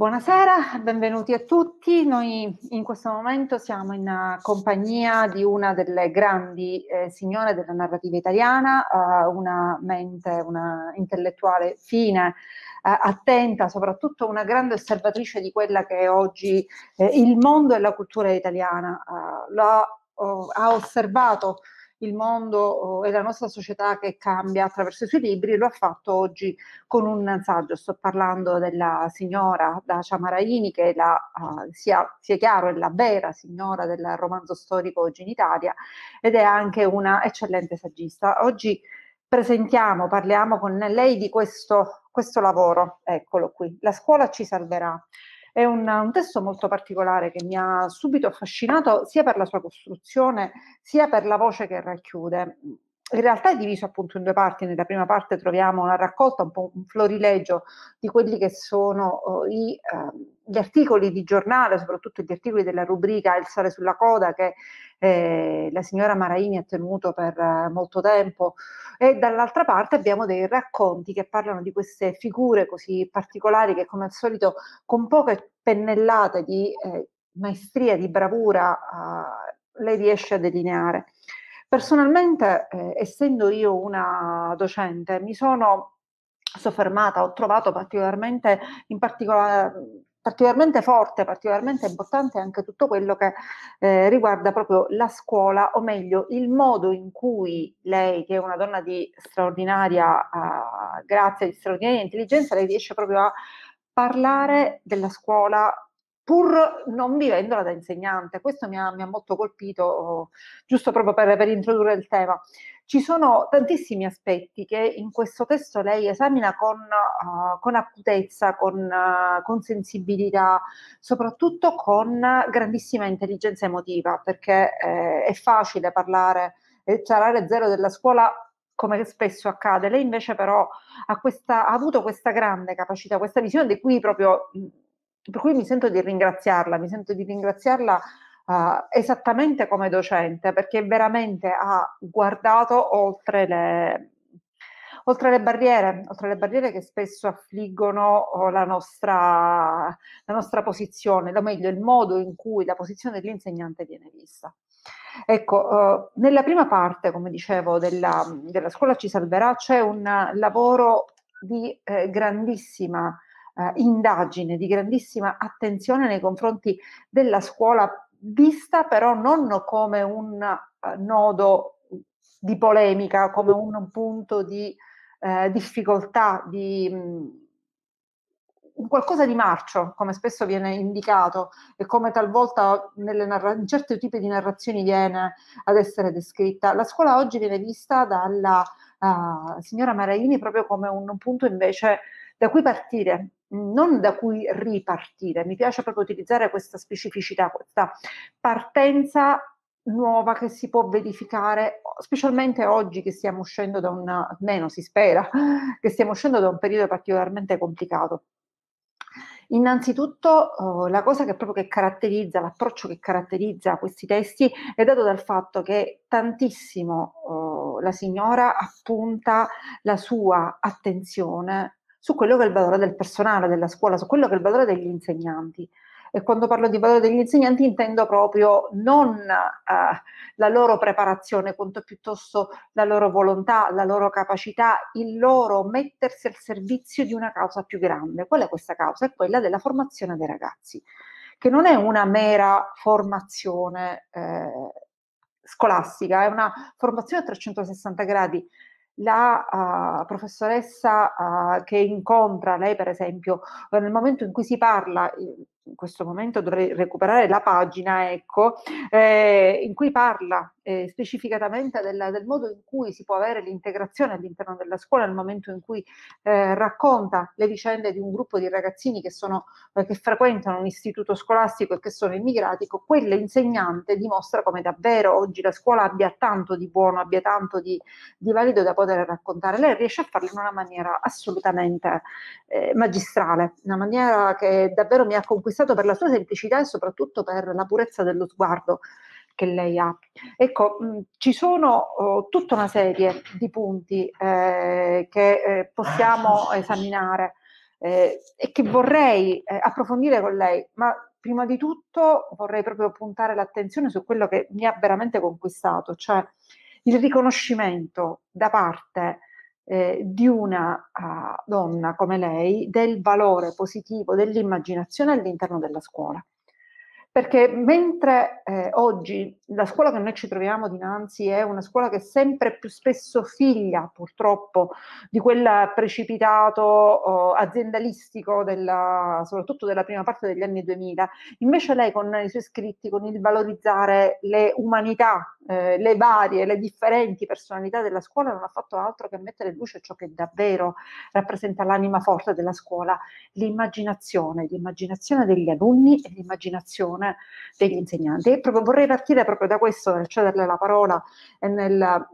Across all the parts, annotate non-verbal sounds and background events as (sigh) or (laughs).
Buonasera, benvenuti a tutti. Noi in questo momento siamo in eh, compagnia di una delle grandi eh, signore della narrativa italiana, eh, una mente, una intellettuale fine, eh, attenta, soprattutto una grande osservatrice di quella che è oggi eh, il mondo e la cultura italiana. Eh, L'ha, oh, ha osservato il mondo e la nostra società che cambia attraverso i suoi libri, lo ha fatto oggi con un saggio. Sto parlando della signora Dacia Maraini, che è la, uh, sia, sia, chiaro, è la vera signora del romanzo storico oggi in Italia ed è anche una eccellente saggista. Oggi presentiamo, parliamo con lei di questo, questo lavoro, eccolo qui, La scuola ci salverà. È un, un testo molto particolare che mi ha subito affascinato sia per la sua costruzione sia per la voce che racchiude in realtà è diviso appunto in due parti. Nella prima parte troviamo una raccolta, un po' un florileggio di quelli che sono eh, i, eh, gli articoli di giornale, soprattutto gli articoli della rubrica Il sale sulla coda che eh, la signora Maraini ha tenuto per molto tempo e dall'altra parte abbiamo dei racconti che parlano di queste figure così particolari che come al solito con poche pennellate di eh, maestria, di bravura ah, lei riesce a delineare. Personalmente, eh, essendo io una docente, mi sono soffermata, ho trovato particolarmente, in particolare, particolarmente forte, particolarmente importante anche tutto quello che eh, riguarda proprio la scuola, o meglio il modo in cui lei, che è una donna di straordinaria eh, grazia, di straordinaria intelligenza, lei riesce proprio a parlare della scuola pur non vivendola da insegnante. Questo mi ha, mi ha molto colpito, giusto proprio per, per, introdurre il tema. Ci sono tantissimi aspetti che in questo testo lei esamina con, uh, con acutezza, con, uh, con, sensibilità, soprattutto con grandissima intelligenza emotiva, perché eh, è facile parlare e tarare zero della scuola come spesso accade. Lei invece però ha, questa, ha avuto questa grande capacità, questa visione di cui proprio per cui mi sento di ringraziarla, mi sento di ringraziarla uh, esattamente come docente, perché veramente ha guardato oltre le, oltre le barriere, oltre le barriere che spesso affliggono oh, la nostra, la nostra posizione, o meglio il modo in cui la posizione dell'insegnante viene vista. Ecco, eh, nella prima parte, come dicevo, della, della scuola ci salverà, c'è un lavoro di eh, grandissima eh, indagine di grandissima attenzione nei confronti della scuola, vista però non come un eh, nodo di polemica, come un, punto di eh, difficoltà, di mh, mm, qualcosa di marcio, come spesso viene indicato e come talvolta narra- in certi tipi di narrazioni viene ad essere descritta. La scuola oggi viene vista dalla uh, signora Maraini proprio come un, un punto invece da cui partire, non da cui ripartire. Mi piace proprio utilizzare questa specificità, questa partenza nuova che si può verificare, specialmente oggi che stiamo uscendo da un, almeno si spera, che stiamo uscendo da un periodo particolarmente complicato. Innanzitutto uh, la cosa che proprio che caratterizza, l'approccio che caratterizza questi testi è dato dal fatto che tantissimo uh, la signora appunta la sua attenzione su quello che è il valore del personale della scuola, su quello che è il valore degli insegnanti. E quando parlo di valore degli insegnanti intendo proprio non eh, la loro preparazione, quanto piuttosto la loro volontà, la loro capacità, il loro mettersi al servizio di una causa più grande. Qual è questa causa? È quella della formazione dei ragazzi, che non è una mera formazione eh, scolastica, è una formazione a 360 gradi la uh, professoressa uh, che incontra lei, per esempio, nel momento in cui si parla, in questo momento dovrei recuperare la pagina, ecco, eh, in cui parla eh, specificatamente della, del modo in cui si può avere l'integrazione all'interno della scuola nel momento in cui eh, racconta le vicende di un gruppo di ragazzini che, sono, eh, che frequentano un istituto scolastico e che sono immigrati, quella insegnante dimostra come davvero oggi la scuola abbia tanto di buono, abbia tanto di, di valido da poter raccontare. Lei riesce a farlo in una maniera assolutamente eh, magistrale, una maniera che davvero mi ha conquistato per la sua semplicità e soprattutto per la purezza dello sguardo che lei ha. Ecco, mh, ci sono oh, tutta una serie di punti eh, che eh, possiamo (laughs) esaminare eh, e che vorrei eh, approfondire con lei, ma prima di tutto vorrei proprio puntare l'attenzione su quello che mi ha veramente conquistato, cioè il riconoscimento da parte eh, di una uh, donna come lei del valore positivo dell'immaginazione all'interno della scuola. Perché mentre eh, oggi la scuola che noi ci troviamo dinanzi è una scuola che è sempre più spesso figlia, purtroppo, di quel precipitato oh, aziendalistico, della, soprattutto della prima parte degli anni 2000, invece lei con i suoi scritti, con il valorizzare le umanità, eh, le varie, le differenti personalità della scuola, non ha fatto altro che mettere in luce ciò che davvero rappresenta l'anima forte della scuola, l'immaginazione, l'immaginazione degli alunni e l'immaginazione formazione degli insegnanti. E proprio vorrei partire proprio da questo, nel cederle la parola e nel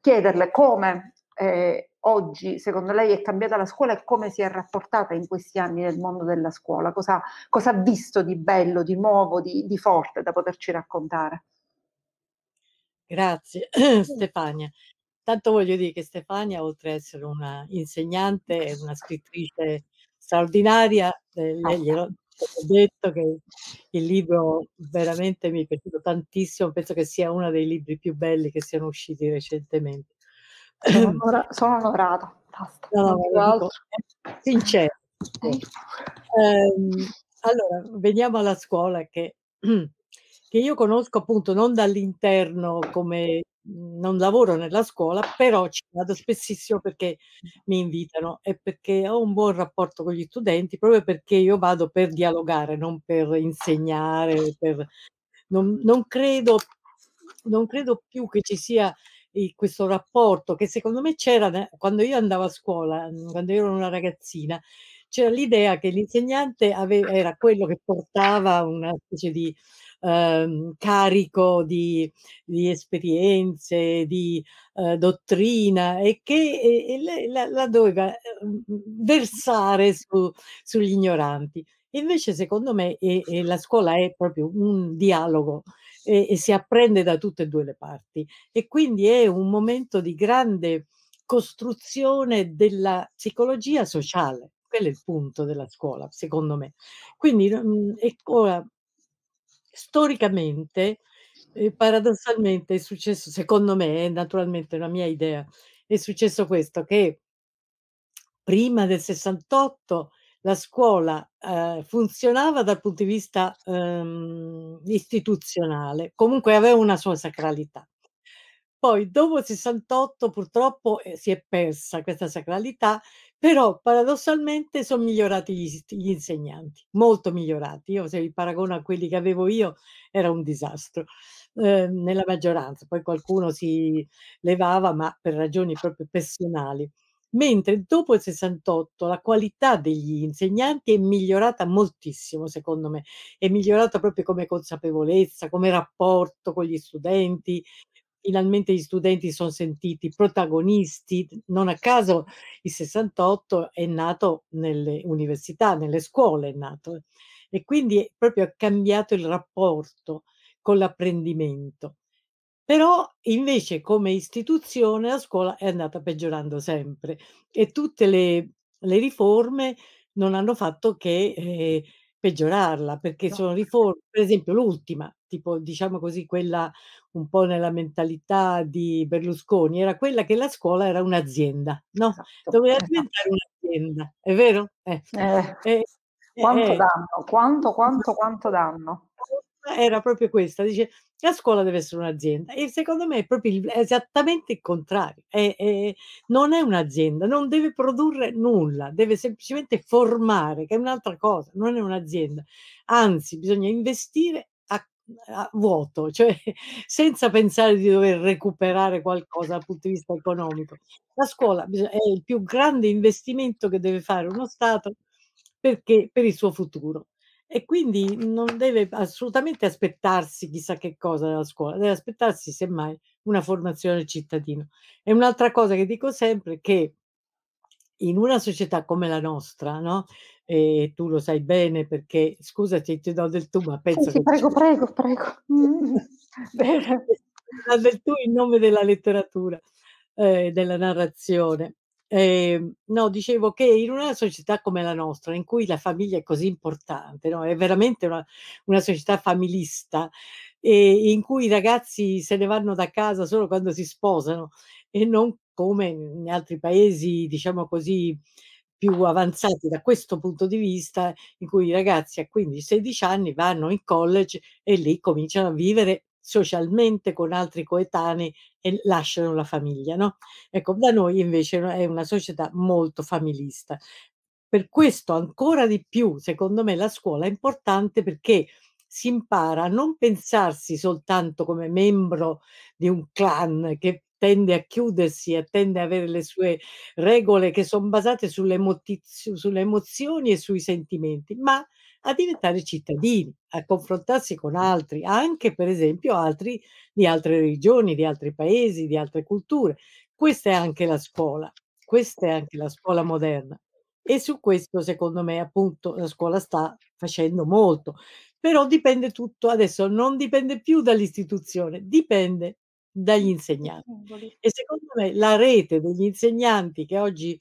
chiederle come eh, oggi, secondo lei, è cambiata la scuola e come si è rapportata in questi anni nel mondo della scuola? Cosa, cosa ha visto di bello, di nuovo, di, di forte da poterci raccontare? Grazie (clears throat) Stefania. Tanto voglio dire che Stefania, oltre ad essere una insegnante e una scrittrice straordinaria, eh, lei, ah. glielo, ho detto che il libro veramente mi è piaciuto tantissimo, penso che sia uno dei libri più belli che siano usciti recentemente. Sono, (clears throat) sono onorata, basta. No, no, dico, eh, sincero. Eh, ehm, allora, veniamo alla scuola che, (clears throat) che, io conosco appunto non dall'interno come non lavoro nella scuola, però ci vado spessissimo perché mi invitano e perché ho un buon rapporto con gli studenti, proprio perché io vado per dialogare, non per insegnare, per... Non, non, credo, non credo più che ci sia eh, questo rapporto che secondo me c'era quando io andavo a scuola, mhmm, quando ero una ragazzina, c'era l'idea che l'insegnante aveva, era quello che portava una specie di ehm, carico di, di, esperienze, di eh, dottrina e che e, e la, la, doveva ehm, versare su, sugli ignoranti. Invece, secondo me, e, e la scuola è proprio un dialogo e, e, si apprende da tutte e due le parti. E quindi è un momento di grande costruzione della psicologia sociale. Quello è il punto della scuola, secondo me. Quindi, ecco, storicamente, eh, paradossalmente, è successo, secondo me, è naturalmente una mia idea, è successo questo, che prima del 68 la scuola eh, funzionava dal punto di vista ehm, istituzionale, comunque aveva una sua sacralità. Poi dopo il 68 purtroppo eh, si è persa questa sacralità, però paradossalmente sono migliorati gli, gli insegnanti, molto migliorati. Io se li paragono a quelli che avevo io era un disastro eh, nella maggioranza, poi qualcuno si levava ma per ragioni proprio personali. Mentre dopo il 68 la qualità degli insegnanti è migliorata moltissimo, secondo me, è migliorata proprio come consapevolezza, come rapporto con gli studenti, finalmente gli studenti sono sentiti protagonisti. Non a caso il 68 è nato nelle università, nelle scuole è nato e quindi è proprio cambiato il rapporto con l'apprendimento. Però invece come istituzione la scuola è andata peggiorando sempre e tutte le, le riforme non hanno fatto che eh, peggiorarla perché no. sono riforme, per esempio l'ultima, tipo diciamo così quella un po' nella mentalità di Berlusconi, era quella che la scuola era un'azienda, no? Esatto, Doveva esatto. diventare un'azienda, è vero? Eh. Eh. Eh. Quanto danno, quanto, quanto, (laughs) quanto danno. Era proprio questa, dice la scuola deve essere un'azienda e secondo me è proprio esattamente il contrario, è, è, non è un'azienda, non deve produrre nulla, deve semplicemente formare, che è un'altra cosa, non è un'azienda, anzi bisogna investire vuoto, cioè (laughs) senza pensare di dover recuperare qualcosa dal punto di vista economico. La scuola è il più grande investimento che deve fare uno Stato perché, per il suo futuro e quindi non deve assolutamente aspettarsi chissà che cosa dalla scuola, deve aspettarsi semmai una formazione del cittadino. E un'altra cosa che dico sempre è che in una società come la nostra, no? e tu lo sai bene perché, scusa se ti do del tu, ma penso sì, sì, prego, ci... prego, prego, prego. Mm. (laughs) del tu in nome della letteratura, eh, della narrazione. Eh, no, dicevo che in una società come la nostra, in cui la famiglia è così importante, no? è veramente una, una società familista, eh, in cui i ragazzi se ne vanno da casa solo quando si sposano e non come in altri paesi, diciamo così, più avanzati da questo punto di vista, in cui i ragazzi a 15-16 anni vanno in college e lì cominciano a vivere socialmente con altri coetanei e lasciano la famiglia. No? Ecco, da noi invece è una società molto familista. Per questo ancora di più, secondo me, la scuola è importante perché si impara a non pensarsi soltanto come membro di un clan che tende a chiudersi, tende ad avere le sue regole che sono basate sulle, emoti- sulle emozioni e sui sentimenti, ma a diventare cittadini, a confrontarsi con altri, anche per esempio altri di altre religioni, di altri paesi, di altre culture. Questa è anche la scuola, questa è anche la scuola moderna. E su questo, secondo me, appunto, la scuola sta facendo molto. Però dipende tutto, adesso non dipende più dall'istituzione, dipende dagli insegnanti. E secondo me la rete degli insegnanti che oggi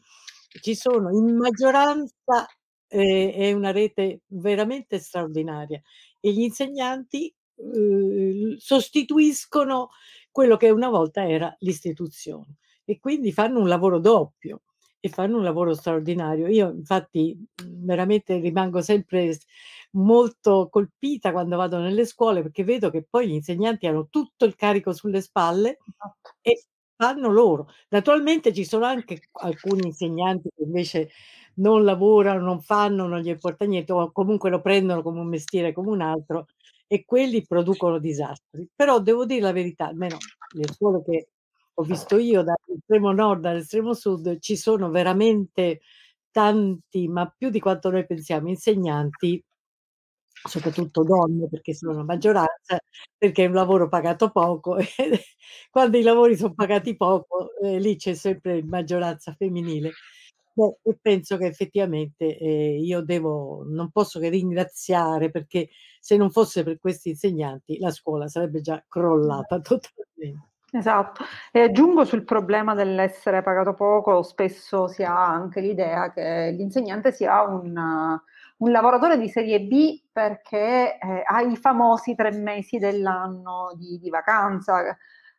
ci sono in maggioranza eh, è una rete veramente straordinaria e gli insegnanti eh, sostituiscono quello che una volta era l'istituzione e quindi fanno un lavoro doppio e fanno un lavoro straordinario. Io infatti veramente rimango sempre molto colpita quando vado nelle scuole perché vedo che poi gli insegnanti hanno tutto il carico sulle spalle esatto. e fanno loro. Naturalmente ci sono anche alcuni insegnanti che invece non lavorano, non fanno, non gli importa niente o comunque lo prendono come un mestiere come un altro e quelli producono disastri. Però devo dire la verità, almeno le scuole che ho visto io dall'estremo nord all'estremo sud ci sono veramente tanti, ma più di quanto noi pensiamo, insegnanti soprattutto donne perché sono la maggioranza, perché è un lavoro pagato poco e (laughs) quando i lavori sono pagati poco eh, lì c'è sempre maggioranza femminile. Beh, e penso che effettivamente eh, io devo, non posso che ringraziare perché se non fosse per questi insegnanti la scuola sarebbe già crollata (laughs) totalmente. Esatto, e aggiungo sul problema dell'essere pagato poco, spesso si ha anche l'idea che l'insegnante sia un un lavoratore di serie B perché eh, ha i famosi tre mesi dell'anno di, di vacanza.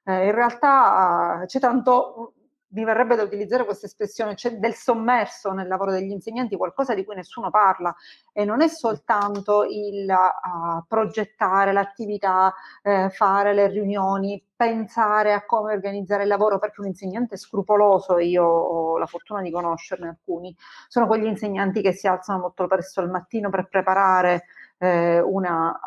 Eh, in realtà c'è tanto mi verrebbe da utilizzare questa espressione, c'è cioè del sommerso nel lavoro degli insegnanti, qualcosa di cui nessuno parla e non è soltanto il uh, progettare l'attività, eh, fare le riunioni, pensare a come organizzare il lavoro, perché un insegnante scrupoloso, io ho la fortuna di conoscerne alcuni, sono quegli insegnanti che si alzano molto presto al mattino per preparare eh, una,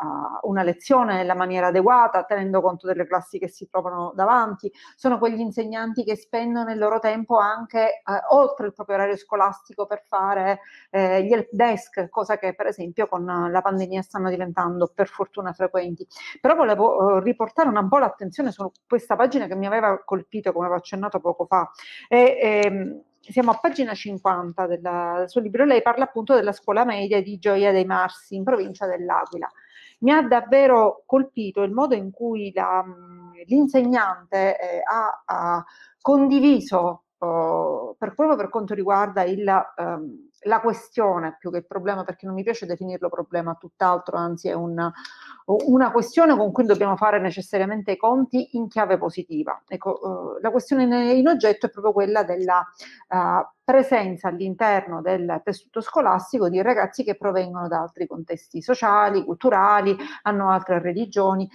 uh, una, lezione nella maniera adeguata, tenendo conto delle classi che si trovano davanti. Sono quegli insegnanti che spendono il loro tempo anche eh, oltre il proprio orario scolastico per fare eh, gli help desk, cosa che per esempio con la pandemia stanno diventando per fortuna frequenti. Però volevo eh, riportare un po' l'attenzione su questa pagina che mi aveva colpito, come avevo accennato poco fa. E, e, ehm, siamo a pagina 50 della, del suo libro, lei parla appunto della scuola media di Gioia dei Marsi in provincia dell'Aquila. Mi ha davvero colpito il modo in cui la, l'insegnante eh, ha, ha, condiviso, eh, per, proprio per quanto riguarda il, ehm, la questione più che il problema, perché non mi piace definirlo problema, tutt'altro, anzi è una, una questione con cui dobbiamo fare necessariamente i conti in chiave positiva. Ecco, eh, la questione in, in, oggetto è proprio quella della eh, presenza all'interno del tessuto scolastico di ragazzi che provengono da altri contesti sociali, culturali, hanno altre religioni.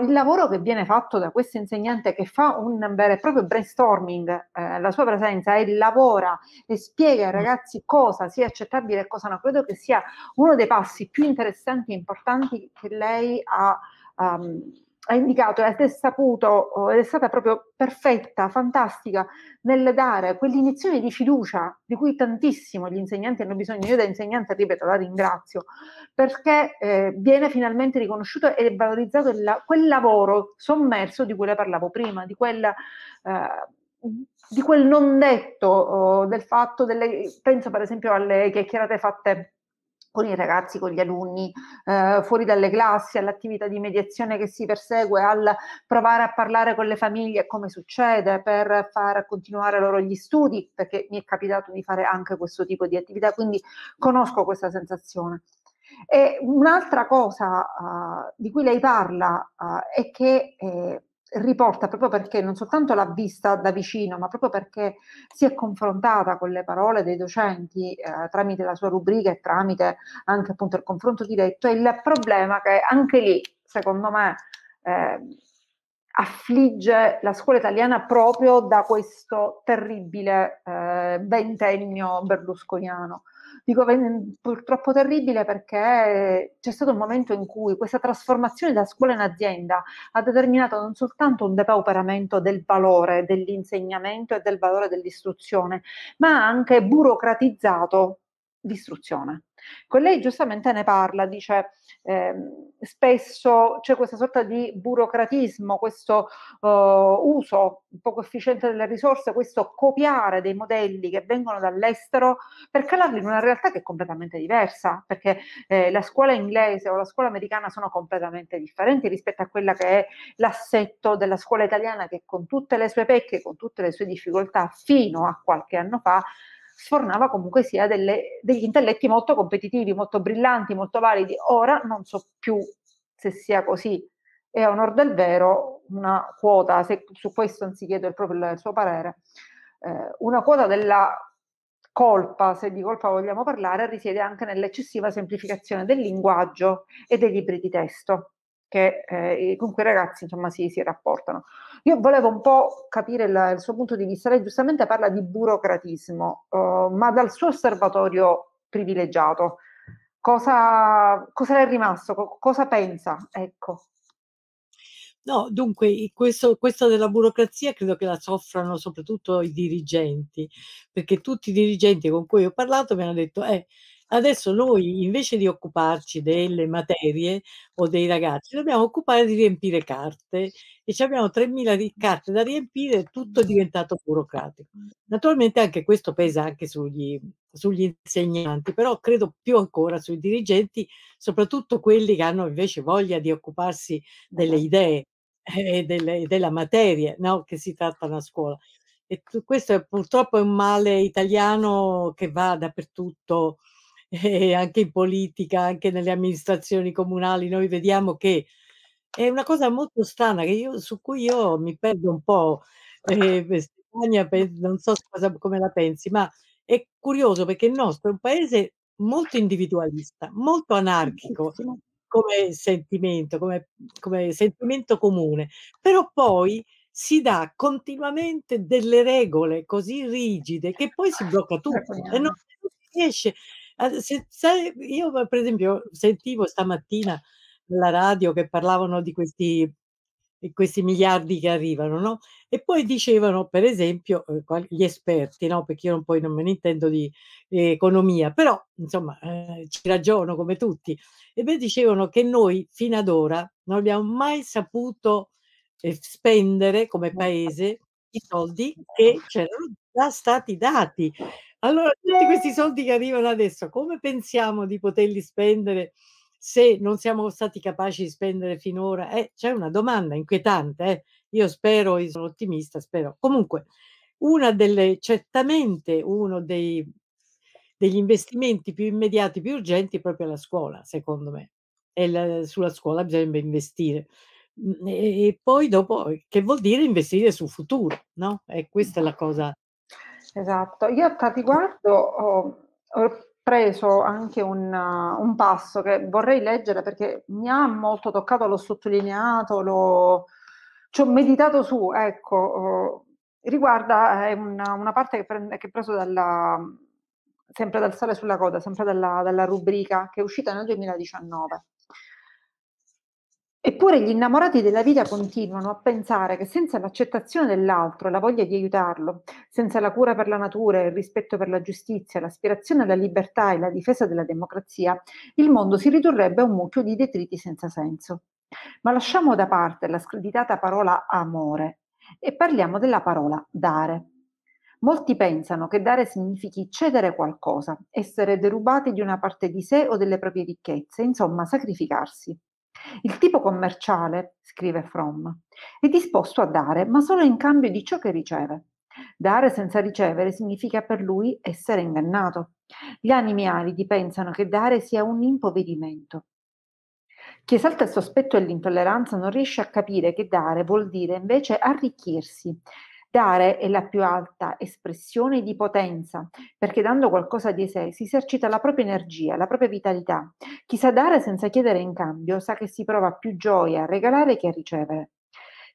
Il lavoro che viene fatto da questo insegnante che fa un vero e proprio brainstorming, eh, la sua presenza e lavora e spiega ai ragazzi cosa sia accettabile e cosa no, credo che sia uno dei passi più interessanti e importanti che lei ha. Um, ha indicato ed è saputo, oh, ed è stata proprio perfetta, fantastica nel dare quell'iniezione di fiducia di cui tantissimo gli insegnanti hanno bisogno. Io da insegnante, ripeto, la ringrazio perché eh, viene finalmente riconosciuto e valorizzato il, quel lavoro sommerso di cui le parlavo prima, di quella. Eh, di quel non detto oh, del fatto delle, penso per esempio alle chiacchierate fatte con i ragazzi, con gli alunni, eh, fuori dalle classi, all'attività di mediazione che si persegue, al provare a parlare con le famiglie, come succede, per far continuare loro gli studi, perché mi è capitato di fare anche questo tipo di attività, quindi conosco questa sensazione. E un'altra cosa uh, di cui lei parla uh, è che eh, riporta proprio perché non soltanto l'ha vista da vicino, ma proprio perché si è confrontata con le parole dei docenti eh, tramite la sua rubrica e tramite anche appunto il confronto diretto, è il problema che anche lì, secondo me, eh, affligge la scuola italiana proprio da questo terribile eh, ventennio berlusconiano dico purtroppo terribile perché c'è stato un momento in cui questa trasformazione da scuola in azienda ha determinato non soltanto un depauperamento del valore dell'insegnamento e del valore dell'istruzione, ma ha anche burocratizzato l'istruzione. Con lei giustamente ne parla, dice eh, spesso c'è questa sorta di burocratismo, questo eh, uso poco efficiente delle risorse, questo copiare dei modelli che vengono dall'estero per calarli in una realtà che è completamente diversa, perché eh, la scuola inglese o la scuola americana sono completamente differenti rispetto a quella che è l'assetto della scuola italiana che con tutte le sue pecche, con tutte le sue difficoltà fino a qualche anno fa sfornava comunque sia delle, degli intelletti molto competitivi, molto brillanti, molto validi. Ora non so più se sia così. È a onor del vero una quota, se su questo non si chiede proprio il suo parere, eh, una quota della colpa, se di colpa vogliamo parlare, risiede anche nell'eccessiva semplificazione del linguaggio e dei libri di testo che eh, con cui i ragazzi insomma, si, si, rapportano. Io volevo un po' capire il, il, suo punto di vista, lei giustamente parla di burocratismo, uh, ma dal suo osservatorio privilegiato, cosa, cosa le è rimasto, co- cosa pensa? Ecco. No, dunque, questo, questo, della burocrazia credo che la soffrano soprattutto i dirigenti, perché tutti i dirigenti con cui ho parlato mi hanno detto, eh, Adesso noi invece di occuparci delle materie o dei ragazzi, dobbiamo occupare di riempire carte e abbiamo 3.000 carte da riempire, tutto è diventato burocratico. Naturalmente anche questo pesa anche sugli, sugli insegnanti, però credo più ancora sui dirigenti, soprattutto quelli che hanno invece voglia di occuparsi delle certo. idee e eh, delle, della materia no? che si tratta a scuola. E tu, questo è, purtroppo è un male italiano che va dappertutto e anche in politica, anche nelle amministrazioni comunali, noi vediamo che è una cosa molto strana che io, su cui io mi perdo un po', eh, Stefania, non so cosa- come la pensi, ma è curioso perché il nostro è un paese molto individualista, molto anarchico come sentimento, come, come sentimento comune, però poi si dà continuamente delle regole così rigide che poi si blocca tutto e non si riesce. Ah, se, se io per esempio sentivo stamattina la radio che parlavano di questi, questi miliardi che arrivano, no? E poi dicevano, per esempio, eh, gli esperti, no? Perché io poi non me ne intendo di eh, economia, però insomma eh, ci ragiono come tutti. E beh, dicevano che noi fino ad ora non abbiamo mai saputo eh, spendere come esatto. paese i soldi esatto. che c'erano già stati dati. Allora, tutti eh. questi soldi che arrivano adesso, come pensiamo di poterli spendere se non siamo stati capaci di spendere finora? Eh, c'è una domanda inquietante, eh? io spero, io sono ottimista, spero. Comunque, una delle, certamente uno dei, degli investimenti più immediati, più urgenti è proprio la scuola, secondo me. E la, sulla scuola bisogna investire. E, e poi dopo, che vuol dire investire sul futuro, no? E questa è la esatto. cosa Esatto, io a tal riguardo ho, ho preso anche un, uh, un, passo che vorrei leggere perché mi ha molto toccato, l'ho sottolineato, l'ho, ci ho meditato su, ecco, uh, riguarda eh, una, una, parte che, prende, che è presa dalla, sempre dal sale sulla coda, sempre dalla, dalla rubrica che è uscita nel 2019 Eppure gli innamorati della vita continuano a pensare che senza l'accettazione dell'altro, la voglia di aiutarlo, senza la cura per la natura, il rispetto per la giustizia, l'aspirazione alla libertà e la difesa della democrazia, il mondo si ridurrebbe a un mucchio di detriti senza senso. Ma lasciamo da parte la screditata parola amore e parliamo della parola dare. Molti pensano che dare significhi cedere qualcosa, essere derubati di una parte di sé o delle proprie ricchezze, insomma sacrificarsi. Il tipo commerciale, scrive Fromm, è disposto a dare, ma solo in cambio di ciò che riceve. Dare senza ricevere significa per lui essere ingannato. Gli animi aridi pensano che dare sia un impoverimento. Chi esalta il sospetto e l'intolleranza non riesce a capire che dare vuol dire invece arricchirsi, Dare è la più alta espressione di potenza, perché dando qualcosa di sé si esercita la propria energia, la propria vitalità. Chi sa dare senza chiedere in cambio sa che si prova più gioia a regalare che a ricevere.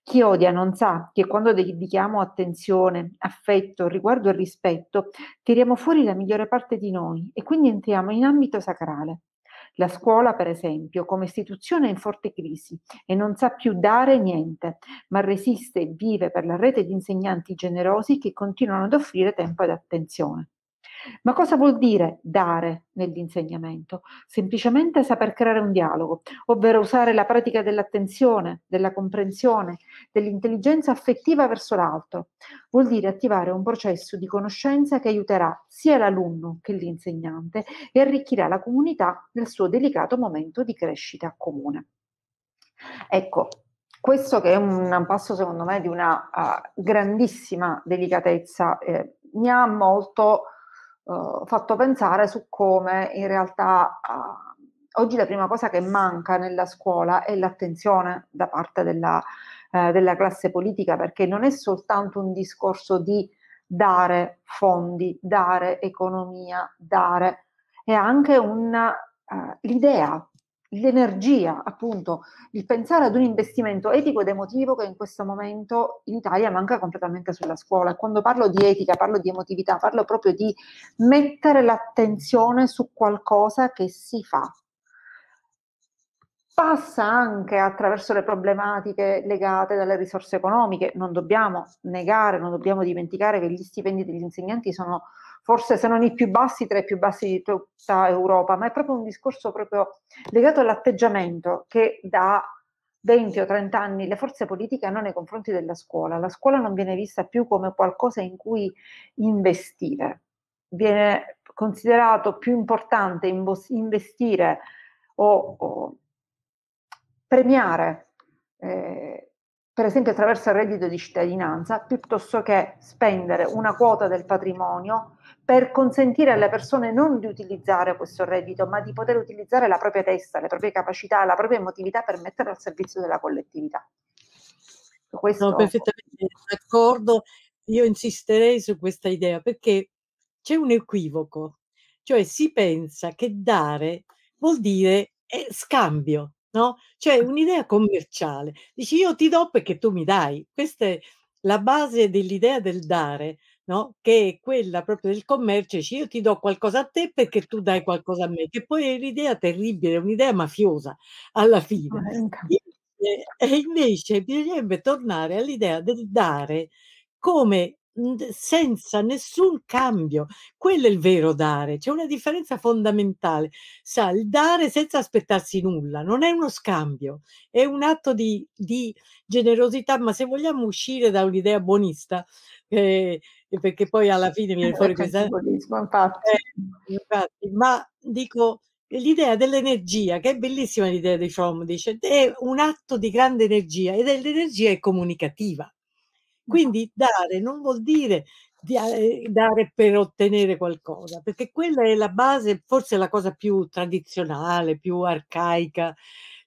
Chi odia non sa che quando dedichiamo attenzione, affetto, riguardo e rispetto, tiriamo fuori la migliore parte di noi e quindi entriamo in ambito sacrale. La scuola, per esempio, come istituzione è in forte crisi e non sa più dare niente, ma resiste e vive per la rete di insegnanti generosi che continuano ad offrire tempo ed attenzione. Ma cosa vuol dire dare nell'insegnamento? Semplicemente saper creare un dialogo, ovvero usare la pratica dell'attenzione, della comprensione, dell'intelligenza affettiva verso l'altro. Vuol dire attivare un processo di conoscenza che aiuterà sia l'alunno che l'insegnante e arricchirà la comunità nel suo delicato momento di crescita comune. Ecco, questo che è un, passo secondo me di una uh, grandissima delicatezza, eh, mi ha molto uh, fatto pensare su come in realtà uh, oggi la prima cosa che manca nella scuola è l'attenzione da parte della, uh, della classe politica, perché non è soltanto un discorso di dare fondi, dare economia, dare, è anche una, eh, l'idea l'energia, appunto, il pensare ad un investimento etico ed emotivo che in questo momento in Italia manca completamente sulla scuola. Quando parlo di etica, parlo di emotività, parlo proprio di mettere l'attenzione su qualcosa che si fa. Passa anche attraverso le problematiche legate dalle risorse economiche. Non dobbiamo negare, non dobbiamo dimenticare che gli stipendi degli insegnanti sono forse se non i più bassi, tra i più bassi di tutta Europa, ma è proprio un discorso proprio legato all'atteggiamento che da 20 o 30 anni le forze politiche hanno nei confronti della scuola. La scuola non viene vista più come qualcosa in cui investire, viene considerato più importante investire o, o premiare eh, per esempio attraverso il reddito di cittadinanza, piuttosto che spendere una quota del patrimonio per consentire alle persone non di utilizzare questo reddito, ma di poter utilizzare la propria testa, le proprie capacità, la propria emotività per metterlo al servizio della collettività. Questo... Sono perfettamente d'accordo, io insisterei su questa idea perché c'è un equivoco, cioè si pensa che dare vuol dire eh, scambio, no? Cioè un'idea commerciale. Dici io ti do perché tu mi dai. Questa è la base dell'idea del dare, no? Che è quella proprio del commercio, dici io ti do qualcosa a te perché tu dai qualcosa a me, che poi è un'idea terribile, un'idea mafiosa alla fine. Eh, (laughs) e invece bisognerebbe tornare all'idea del dare come senza nessun cambio. Quello è il vero dare. C'è una differenza fondamentale. Sa, il dare senza aspettarsi nulla non è uno scambio, è un atto di, di generosità, ma se vogliamo uscire da un'idea buonista, eh, perché poi alla fine viene fuori questa... Infatti. Eh, infatti, ma dico, l'idea dell'energia, che è bellissima l'idea di Fromm, dice, è un atto di grande energia ed è l'energia comunicativa. Quindi dare non vuol dire eh, dare per ottenere qualcosa, perché quella è la base, forse la cosa più tradizionale, più arcaica.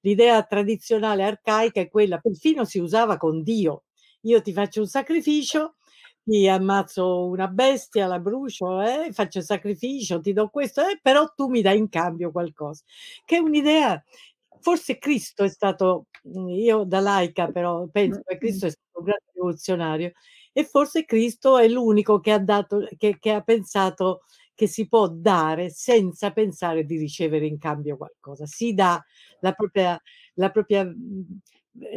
L'idea tradizionale arcaica è quella, perfino si usava con Dio. Io ti faccio un sacrificio, ti ammazzo una bestia, la brucio, eh, faccio sacrificio, ti do questo, eh, però tu mi dai in cambio qualcosa, che è un'idea forse Cristo è stato, mhmm, io da laica però penso che Cristo è stato un grande rivoluzionario e forse Cristo è l'unico che ha, dato, che, che ha pensato che si può dare senza pensare di ricevere in cambio qualcosa. Si dà la propria, la propria, mhmm,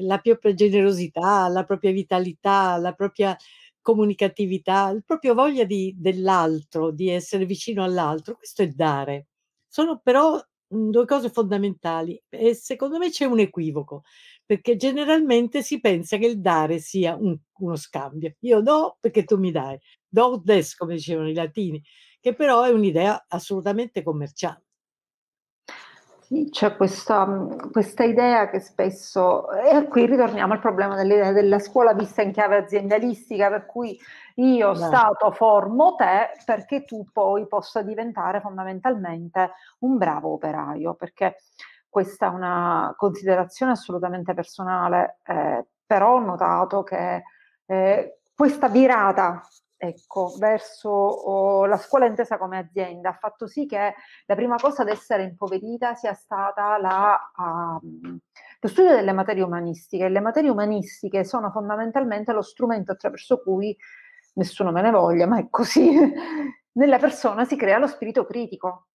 la propria generosità, la propria vitalità, la propria comunicatività, la propria voglia di, dell'altro, di essere vicino all'altro. Questo è dare. Sono però Mhmm, due cose fondamentali e secondo me c'è un equivoco perché generalmente si pensa che il dare sia un, uno scambio io do perché tu mi dai do des come dicevano i latini che però è un'idea assolutamente commerciale c'è questa, questa, idea che spesso, e qui ritorniamo al problema dell'idea della scuola vista in chiave aziendalistica, per cui io no. Stato formo te perché tu poi possa diventare fondamentalmente un bravo operaio, perché questa è una considerazione assolutamente personale, eh, però ho notato che eh, questa virata ecco, verso oh, la scuola intesa come azienda ha fatto sì che la prima cosa ad essere impoverita sia stata la, uh, lo studio delle materie umanistiche. Le materie umanistiche sono fondamentalmente lo strumento attraverso cui, nessuno me ne voglia, ma è così, (laughs) nella persona si crea lo spirito critico,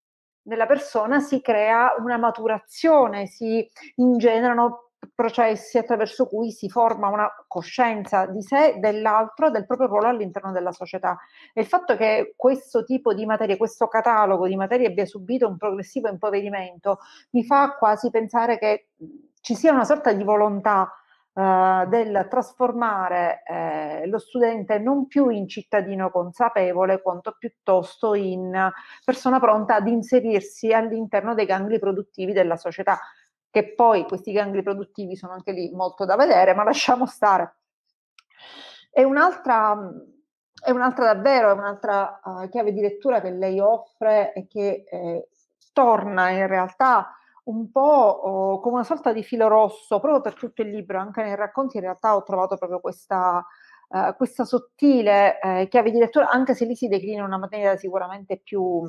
nella persona si crea una maturazione, si ingenerano processi attraverso cui si forma una coscienza di sé, dell'altro, del proprio ruolo all'interno della società. E il fatto che questo tipo di materie, questo catalogo di materie abbia subito un progressivo impoverimento mi fa quasi pensare che ci sia una sorta di volontà eh, del trasformare eh, lo studente non più in cittadino consapevole quanto piuttosto in persona pronta ad inserirsi all'interno dei gangli produttivi della società che poi questi gangli produttivi sono anche lì molto da vedere, ma lasciamo stare. È un'altra, è un'altra davvero, è un'altra uh, chiave di lettura che lei offre e che eh, torna in realtà un po' oh, come una sorta di filo rosso, proprio per tutto il libro, anche nei racconti in realtà ho trovato proprio questa, uh, questa sottile uh, chiave di lettura, anche se lì si declina in una materia sicuramente più,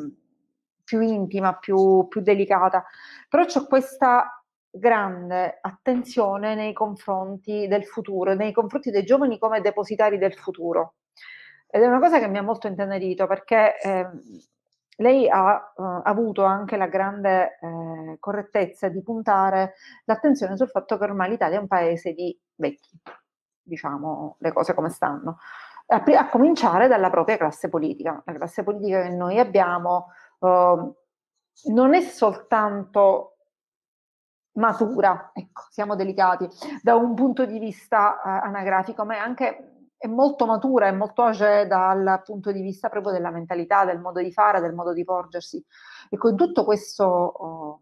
più intima, più, più, delicata, però c'è questa grande attenzione nei confronti del futuro, nei confronti dei giovani come depositari del futuro. Ed è una cosa che mi ha molto intenerito perché eh, lei ha eh, avuto anche la grande eh, correttezza di puntare l'attenzione sul fatto che ormai l'Italia è un paese di vecchi, diciamo le cose come stanno, a, a cominciare dalla propria classe politica. La classe politica che noi abbiamo ehm, non è soltanto matura, ecco, siamo delicati, da un punto di vista eh, anagrafico, ma è anche è molto matura, è molto age dal punto di vista proprio della mentalità, del modo di fare, del modo di porgersi. E con tutto questo, oh,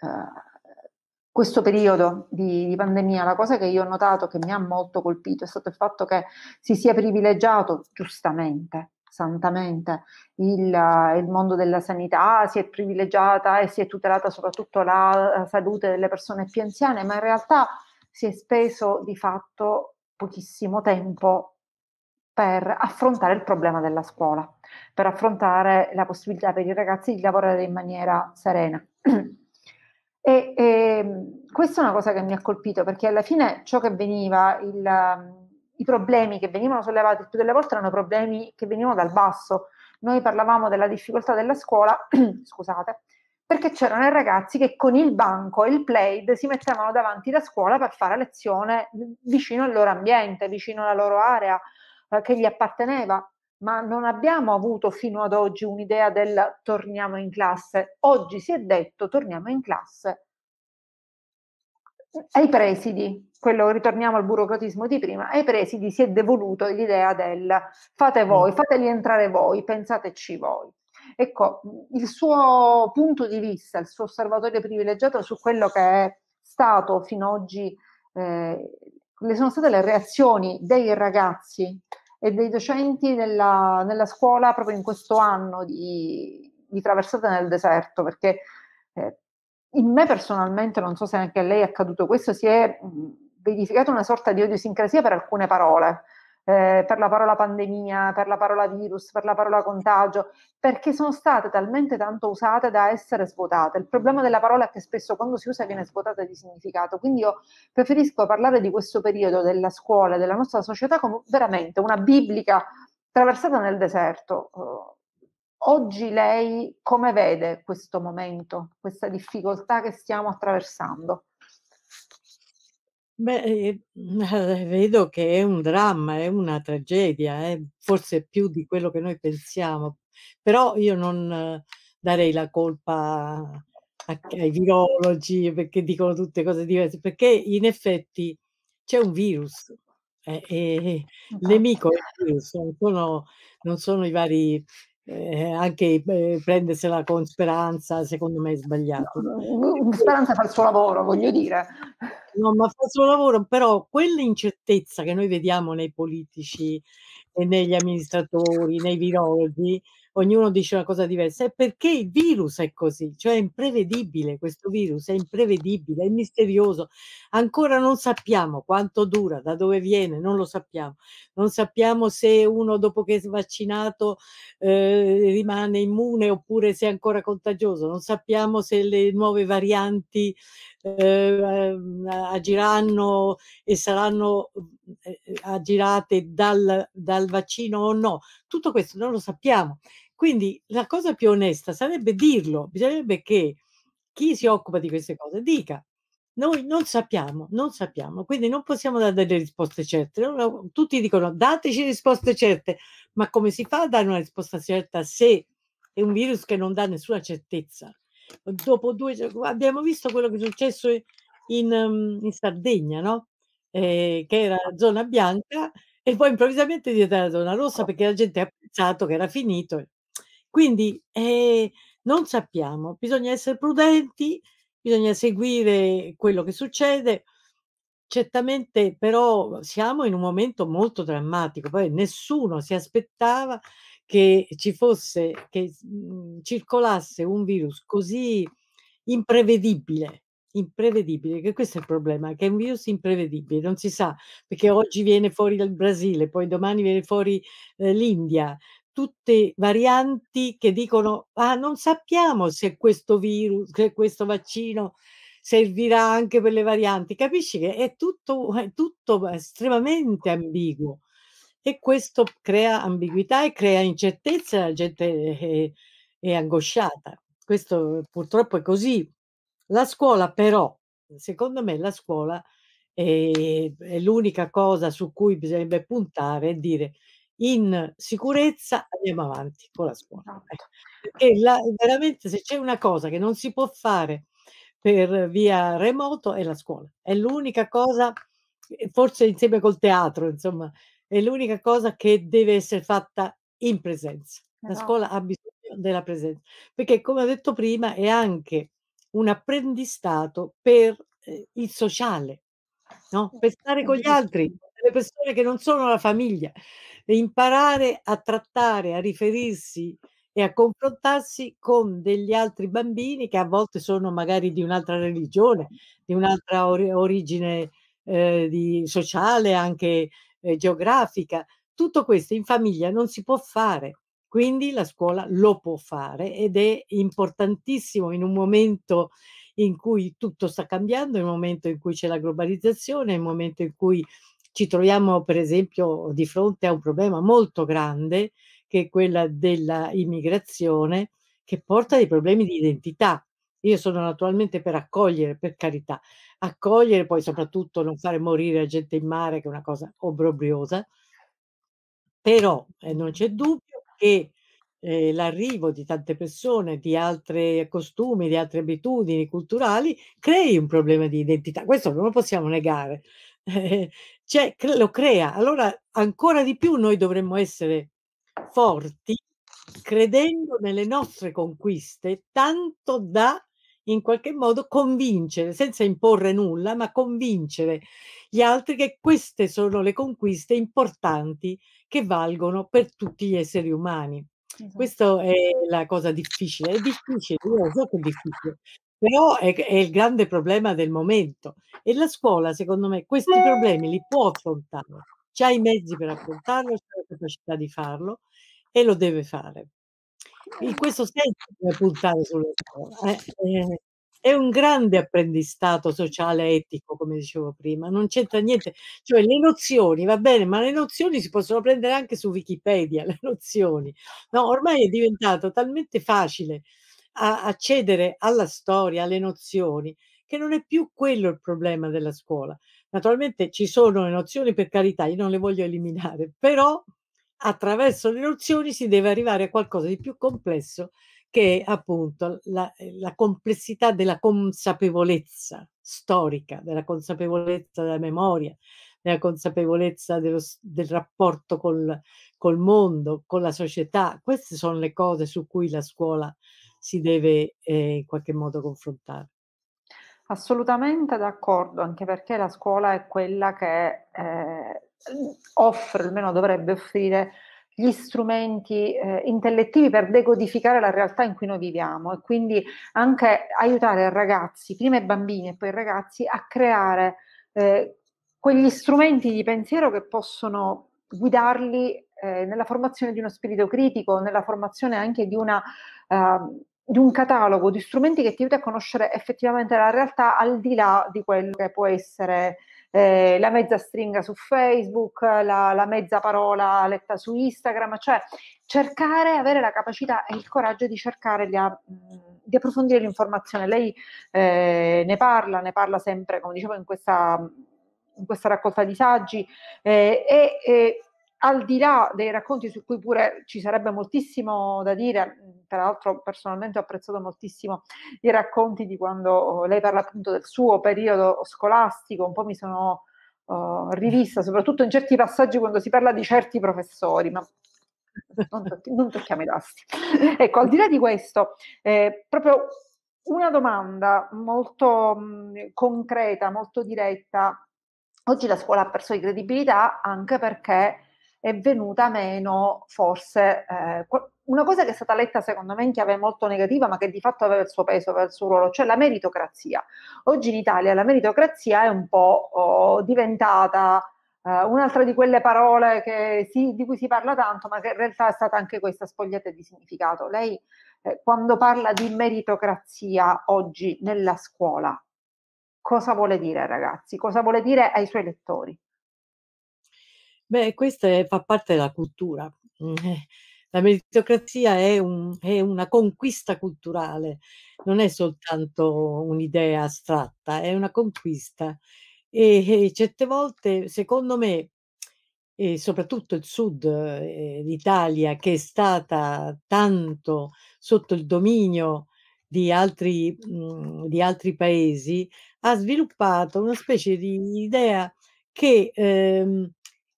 eh, questo periodo di, di, pandemia, la cosa che io ho notato che mi ha molto colpito è stato il fatto che si sia privilegiato, giustamente, santamente il, eh, il, mondo della sanità, si è privilegiata e si è tutelata soprattutto la salute delle persone più anziane, ma in realtà si è speso di fatto pochissimo tempo per affrontare il problema della scuola, per affrontare la possibilità per i ragazzi di lavorare in maniera serena. (clears throat) E, e, ehm, questa è una cosa che mi ha colpito perché alla fine ciò che veniva, il, ehm, i problemi che venivano sollevati più delle volte erano problemi che venivano dal basso. Noi parlavamo della difficoltà della scuola, (clears throat) scusate, perché c'erano i ragazzi che con il banco e il plaid si mettevano davanti la scuola per fare lezione vicino al loro ambiente, vicino alla loro area eh, che gli apparteneva. Ma non abbiamo avuto fino ad oggi un'idea del torniamo in classe. Oggi si è detto torniamo in classe ai presidi, quello ritorniamo al burocratismo di prima, ai presidi si è devoluto l'idea del fate mm. voi, fateli entrare voi, pensateci voi. Ecco, il suo punto di vista, il suo osservatorio privilegiato su quello che è stato fino ad oggi, eh, le sono state le reazioni dei ragazzi e dei docenti nella, nella scuola proprio in questo anno di, di traversata nel deserto, perché eh, in me personalmente, non so se anche a lei è accaduto questo, si è verificata una sorta di idiosincrasia per alcune parole. Eh, per la parola pandemia, per la parola virus, per la parola contagio, perché sono state talmente tanto usate da essere svuotate. Il problema della parola è che spesso quando si usa viene svuotata di significato, quindi io preferisco parlare di questo periodo della scuola, della nostra società come veramente una biblica traversata nel deserto. Oh, Oggi lei come vede questo momento, questa difficoltà che stiamo attraversando? Beh, eh, eh, vedo che è un dramma, è una tragedia, eh, forse più di quello che noi pensiamo, però io non eh, darei la colpa ai virologi perché dicono tutte cose diverse, perché in effetti c'è un virus, eh, e il esatto. nemico è il virus, sono, non sono i vari eh, anche eh, prendersela con speranza, secondo me è sbagliato. No, speranza fa il suo lavoro, voglio dire. No, ma fa il suo lavoro, però quell'incertezza che noi vediamo nei politici e negli amministratori, nei virologi, ognuno dice una cosa diversa, è perché il virus è così, cioè è imprevedibile, questo virus è imprevedibile, è misterioso, ancora non sappiamo quanto dura, da dove viene, non lo sappiamo, non sappiamo se uno dopo che è vaccinato eh, rimane immune oppure se è ancora contagioso, non sappiamo se le nuove varianti eh, eh agiranno e saranno eh, eh, aggirate dal, dal vaccino o no, tutto questo non lo sappiamo. Quindi la cosa più onesta sarebbe dirlo, bisognerebbe che chi si occupa di queste cose dica. Noi non sappiamo, non sappiamo, quindi non possiamo dare delle risposte certe. Tutti dicono dateci risposte certe, ma come si fa a dare una risposta certa se è un virus che non dà nessuna certezza? Dopo Due, abbiamo visto quello che è successo in, mm, in Sardegna, no? Eh, che era zona bianca e poi improvvisamente diventa diventata zona rossa oh. perché la gente ha pensato che era finito. Quindi eh, non sappiamo, bisogna essere prudenti, bisogna seguire quello che succede. Certamente però siamo in un momento molto drammatico, poi nessuno si aspettava che ci fosse, che mh, mm, circolasse un virus così imprevedibile, imprevedibile, che questo è il problema, che è un virus imprevedibile, non si sa, perché oggi viene fuori il Brasile, poi domani viene fuori eh, l'India, tutte varianti che dicono ah non sappiamo se questo virus, se questo vaccino servirà anche per le varianti. Capisci che è tutto, è tutto estremamente ambiguo e questo crea ambiguità e crea incertezza, la gente è, è angosciata. Questo purtroppo è così. La scuola però, secondo me la scuola è, è l'unica cosa su cui bisognerebbe puntare e dire in sicurezza andiamo avanti con la scuola. Eh. Esatto. Perché la, veramente se c'è una cosa che non si può fare per via remoto è la scuola. È l'unica cosa, forse insieme col teatro, insomma, è l'unica cosa che deve essere fatta in presenza. La esatto. scuola ha bisogno della presenza, perché come ho detto prima è anche un apprendistato per eh, il sociale, no? per stare con gli altri, le persone che non sono la famiglia e imparare a trattare, a riferirsi e a confrontarsi con degli altri bambini che a volte sono magari di un'altra religione, di un'altra or- origine eh, di, sociale, anche eh, geografica. Tutto questo in famiglia non si può fare, quindi la scuola lo può fare ed è importantissimo in un momento in cui tutto sta cambiando, in un momento in cui c'è la globalizzazione, in un momento in cui ci troviamo per esempio di fronte a un problema molto grande che è quella dell'immigrazione che porta dei problemi di identità. Io sono naturalmente per accogliere, per carità, accogliere, poi ah. soprattutto non fare morire la gente in mare, che è una cosa obbrobriosa, però eh, non c'è dubbio che eh, l'arrivo di tante persone, di altri costumi, di altre abitudini culturali, crei un problema di identità. Questo non lo possiamo negare. (laughs) cioè, lo crea. Allora, ancora di più noi dovremmo essere forti credendo nelle nostre conquiste, tanto da in qualche modo convincere, senza imporre nulla, ma convincere gli altri che queste sono le conquiste importanti che valgono per tutti gli esseri umani. Esatto. Questa è la cosa difficile, è difficile, io so che è difficile, però è, è, il grande problema del momento e la scuola, secondo me, questi problemi li può affrontare, c'ha i mezzi per affrontarlo, c'ha la capacità di farlo e lo deve fare. In questo senso deve puntare sulla scuola. Eh, eh, è un grande apprendistato sociale etico, come dicevo prima, non c'entra niente, cioè le nozioni, va bene, ma le nozioni si possono prendere anche su Wikipedia, (laughs) le nozioni. No, ormai è diventato talmente facile a, accedere alla storia, alle nozioni, che non è più quello il problema della scuola. Naturalmente ci sono le nozioni per carità, io non le voglio eliminare, però attraverso le nozioni si deve arrivare a qualcosa di più complesso che è appunto la, eh, la complessità della consapevolezza storica, della consapevolezza della memoria, della consapevolezza dello, del rapporto col, col, mondo, con la società. Queste sono le cose su cui la scuola si deve eh, in qualche modo confrontare. Assolutamente d'accordo, anche perché la scuola è quella che eh, offre, almeno dovrebbe offrire, gli strumenti eh, intellettivi per decodificare la realtà in cui noi viviamo e quindi anche aiutare ragazzi, prima i bambini e poi i ragazzi, a creare eh, quegli strumenti di pensiero che possono guidarli eh, nella formazione di uno spirito critico, nella formazione anche di una ehm, di un catalogo di strumenti che ti aiuta a conoscere effettivamente la realtà al di là di quello che può essere eh, la mezza stringa su Facebook, la, la, mezza parola letta su Instagram, cioè cercare, avere la capacità e il coraggio di cercare di, a, mm, di approfondire l'informazione. Lei eh, ne parla, ne parla sempre, come dicevo, in questa, in questa raccolta di saggi eh, e al di là dei racconti su cui pure ci sarebbe moltissimo da dire, tra l'altro personalmente ho apprezzato moltissimo i racconti di quando oh, lei parla appunto del suo periodo scolastico, un po' mi sono uh, rivista, soprattutto in certi passaggi quando si parla di certi professori, ma non, to- non tocchiamo i tasti. (laughs) ecco, al di là di questo, eh, proprio una domanda molto mh, concreta, molto diretta. Oggi la scuola ha perso di credibilità anche perché è venuta meno forse eh, una cosa che è stata letta secondo me in chiave molto negativa, ma che di fatto aveva il suo peso, aveva il suo ruolo, cioè la meritocrazia. Oggi in Italia la meritocrazia è un po' oh, diventata Uh, un'altra di quelle parole che si, di cui si parla tanto, ma che in realtà è stata anche questa spogliata di significato. Lei eh, quando parla di meritocrazia oggi nella scuola, cosa vuole dire ragazzi? Cosa vuole dire ai suoi lettori? Beh, questa è- fa parte della cultura. Mm, eh, la meritocrazia è un è una conquista culturale, non è soltanto un'idea astratta, è una conquista. E e certe volte, secondo me, e soprattutto il Sud, d'Italia, eh, l'Italia che è stata tanto sotto il dominio di altri mhmm, di altri paesi, ha sviluppato una specie di idea che, ehm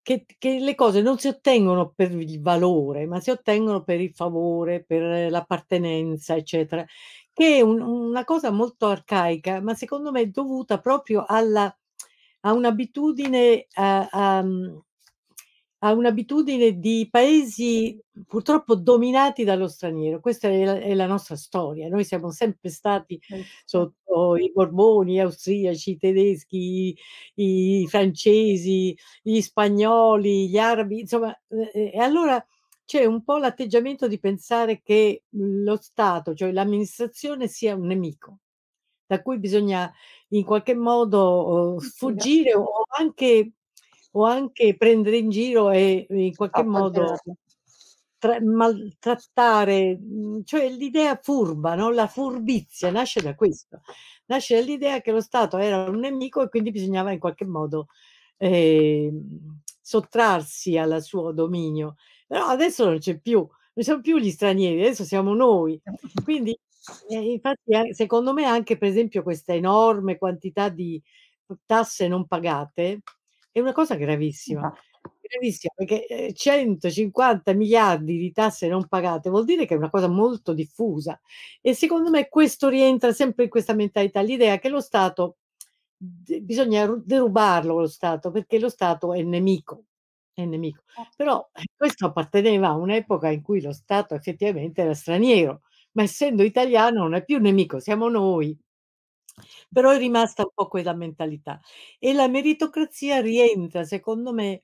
che, che, le cose non si ottengono per il valore, ma si ottengono per il favore, per eh, l'appartenenza, eccetera, che è un, una cosa molto arcaica, ma secondo me è dovuta proprio alla, a un'abitudine eh, a, a, mm, ha un'abitudine di paesi purtroppo dominati dallo straniero. Questa è la, è la nostra storia. Noi siamo sempre stati eh, sotto i Borboni, gli austriaci, i tedeschi, i, i francesi, gli spagnoli, gli arabi, insomma, eh, eh, e allora c'è un po' l'atteggiamento di pensare che lo Stato, cioè l'amministrazione, sia un nemico da cui bisogna in qualche modo uh, oh, fuggire o anche o anche prendere in giro e in qualche no, ah, modo tra- maltrattare, mhmm, cioè l'idea furba, no? la furbizia nasce da questo, nasce dall'idea che lo Stato era un nemico e quindi bisognava in qualche modo eh, sottrarsi al suo dominio. Però adesso non c'è più, non siamo più gli stranieri, adesso siamo noi. Quindi, eh, infatti, eh, secondo me anche per esempio questa enorme quantità di tasse non pagate è una cosa gravissima. Esatto. Gravissima perché 150 ehm, miliardi di tasse non pagate vuol dire che è una cosa molto diffusa e secondo me questo rientra sempre in questa mentalità, l'idea che lo Stato bisogna derubarlo lo Stato perché lo Stato è nemico, è nemico. Eh. Però eh, questo apparteneva a un'epoca in cui lo Stato effettivamente era straniero, ma essendo italiano non è più nemico, siamo noi. Però è rimasta un po' quella mentalità. E la meritocrazia rientra, secondo me,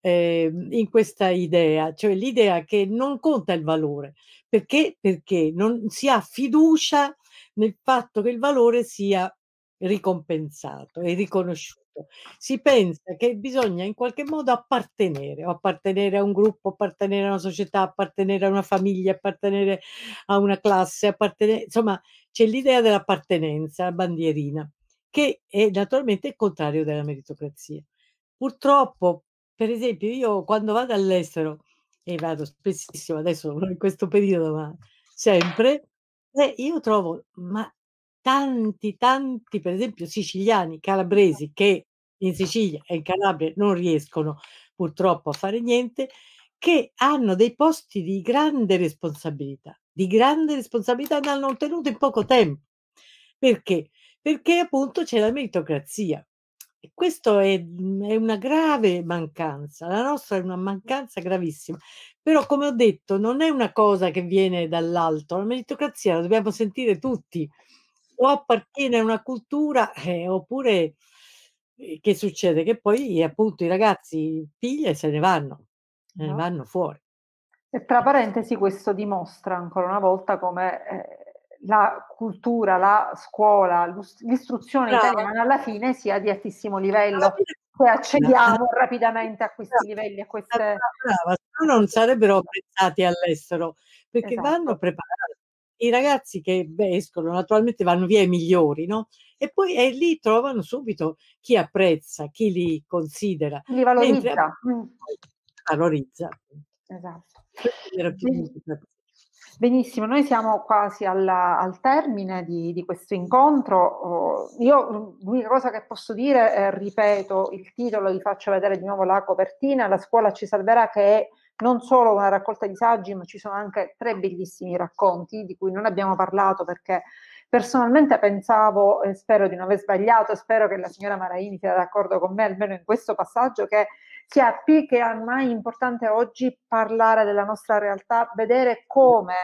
ehm, in questa idea, cioè l'idea che non conta il valore, perché? Perché non si ha fiducia nel fatto che il valore sia ricompensato e riconosciuto. Certo, si pensa che bisogna in qualche modo appartenere, o appartenere a un gruppo, appartenere a una società, appartenere a una famiglia, appartenere a una classe, appartenere, insomma c'è l'idea dell'appartenenza, la bandierina, che è naturalmente il contrario della meritocrazia. Purtroppo, per esempio, io quando vado all'estero, e vado spessissimo adesso non in questo periodo, ma sempre, eh, io trovo, ma tanti, tanti, per esempio, siciliani, calabresi che in Sicilia e in Calabria non riescono purtroppo a fare niente, che hanno dei posti di grande responsabilità, di grande responsabilità l'hanno ottenuto in poco tempo. Perché? Perché appunto c'è la meritocrazia. E questo è, mhmm, è una grave mancanza, la nostra è una mancanza gravissima. Però, come ho detto, non è una cosa che viene dall'alto, la meritocrazia la dobbiamo sentire tutti o appartiene a una cultura eh, oppure eh, che succede? Che poi eh, appunto i ragazzi piglia e se ne vanno, se no. ne vanno fuori. E tra parentesi questo dimostra ancora una volta come eh, la cultura, la scuola, l'istruzione Brava. italiana alla fine sia di altissimo livello. Poi accediamo Brava. (laughs) rapidamente a questi Brava. livelli, a queste... Brava. non sarebbero apprezzati all'estero perché esatto. vanno preparati i ragazzi che escono naturalmente vanno via i migliori, no? E poi e lì trovano subito chi apprezza, chi li considera. Li valorizza. Mentre, mm. valorizza. Esatto. Benissimo, noi siamo quasi alla, al termine di, di questo incontro. Oh, io l'unica cosa che posso dire, eh, ripeto il titolo, vi faccio vedere di nuovo la copertina, La scuola ci salverà che è non solo una raccolta di saggi, ma ci sono anche tre bellissimi racconti di cui non abbiamo parlato perché personalmente pensavo, e spero di non aver sbagliato, spero che la signora Maraini sia d'accordo con me, almeno in questo passaggio, che sia più che mai importante oggi parlare della nostra realtà, vedere come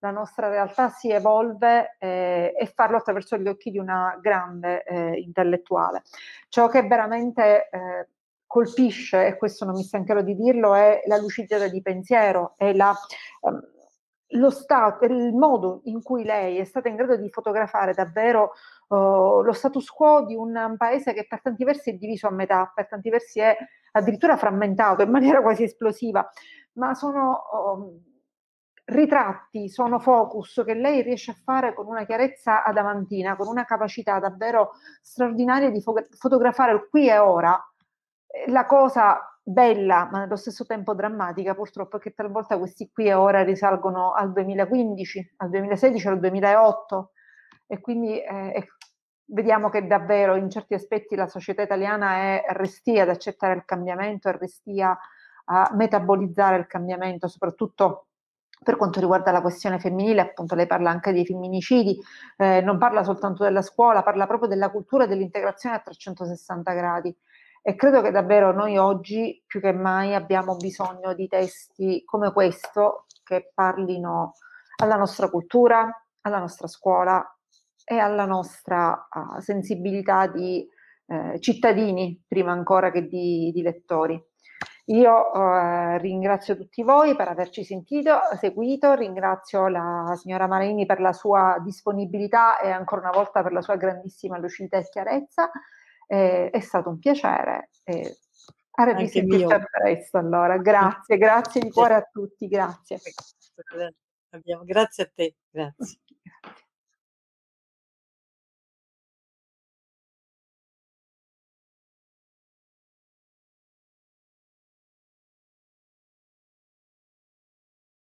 la nostra realtà si evolve eh, e farlo attraverso gli occhi di una grande eh, intellettuale. Ciò che veramente eh, colpisce, e questo non mi stancherò di dirlo, è la lucidità di pensiero, è la, ehm, stato, il modo in cui lei è stata in grado di fotografare davvero Uh, lo status quo di un paese che per tanti versi è diviso a metà, per tanti versi è addirittura frammentato in (laughs) maniera quasi esplosiva, ma sono um, ritratti, sono focus che lei riesce a fare con una chiarezza adamantina, con una capacità davvero straordinaria di fo- fotografare il qui e ora eh, la cosa bella, ma nello stesso tempo drammatica, purtroppo, è che talvolta questi qui ora risalgono al 2015, al 2016, al 2008 e quindi eh, vediamo che davvero in certi aspetti la società italiana è restia ad accettare il cambiamento, è restia a metabolizzare il cambiamento, soprattutto per quanto riguarda la questione femminile, appunto lei parla anche dei femminicidi, eh, non parla soltanto della scuola, parla proprio della cultura dell'integrazione a 360 gradi. E credo che davvero noi oggi più che mai abbiamo bisogno di testi come questo che parlino alla nostra cultura, alla nostra scuola e alla nostra uh, sensibilità di eh, cittadini, prima ancora che di, di lettori. Io eh, ringrazio tutti voi per averci sentito, seguito, ringrazio la signora Marini per la sua disponibilità e ancora una volta per la sua grandissima lucidità e chiarezza. Eh, è stato un piacere. Eh, a risentirci a presto allora. Grazie, grazie di cuore a tutti, grazie. grazie a te, grazie.